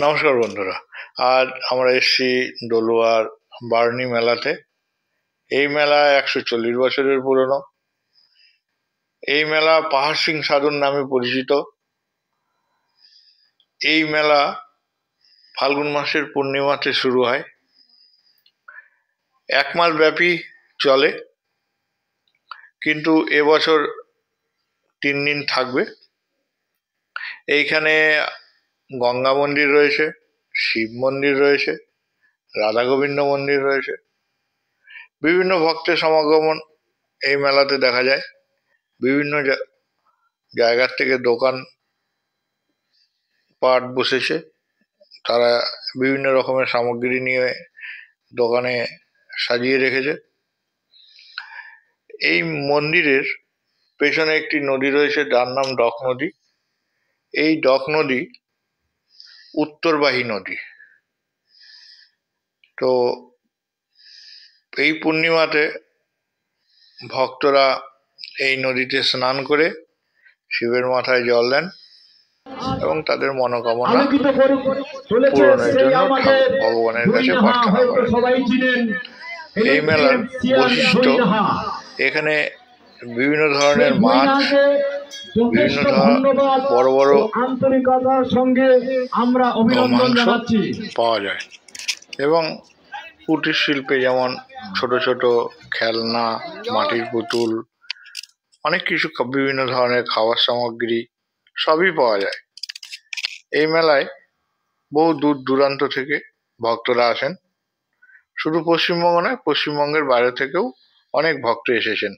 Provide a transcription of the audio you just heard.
নমস্কার বন্ধুরা আজ আমরা এসছি ডলুয়ার বার্নি মেলাতে এই মেলা একশো চল্লিশ বছরের পুরনো এই মেলা পাহাড় সিং সাধন নামে পরিচিত এই মেলা ফাল্গুন মাসের পূর্ণিমাতে শুরু হয় এক মাস ব্যাপী চলে কিন্তু এবছর তিন দিন থাকবে এইখানে গঙ্গা মন্দির রয়েছে শিব মন্দির রয়েছে রাধা গোবিন্দ মন্দির রয়েছে বিভিন্ন ভক্তের সমাগমন এই মেলাতে দেখা যায় বিভিন্ন জায়গার থেকে দোকান পাট বসেছে তারা বিভিন্ন রকমের সামগ্রী নিয়ে দোকানে সাজিয়ে রেখেছে এই মন্দিরের পেছনে একটি নদী রয়েছে যার নাম ডক নদী এই ডক নদী উত্তরবাহী নদী তো এই পূর্ণিমাতে ভক্তরা এই নদীতে স্নান করে শিবের মাথায় জল দেন এবং তাদের মনোকামনা পূরণের জন্য ভগবানের কাছে প্রার্থনা করেন এই মেলার বৈশিষ্ট্য এখানে বিভিন্ন ধরনের মাছ পাওয়া যায় এবং কুটির শিল্পে যেমন ছোট ছোট খেলনা মাটির পুতুল অনেক কিছু বিভিন্ন ধরনের খাবার সামগ্রী সবই পাওয়া যায় এই মেলায় বহু দূর দূরান্ত থেকে ভক্তরা আসেন শুধু পশ্চিমবঙ্গ নয় পশ্চিমবঙ্গের বাইরে থেকেও অনেক ভক্ত এসেছেন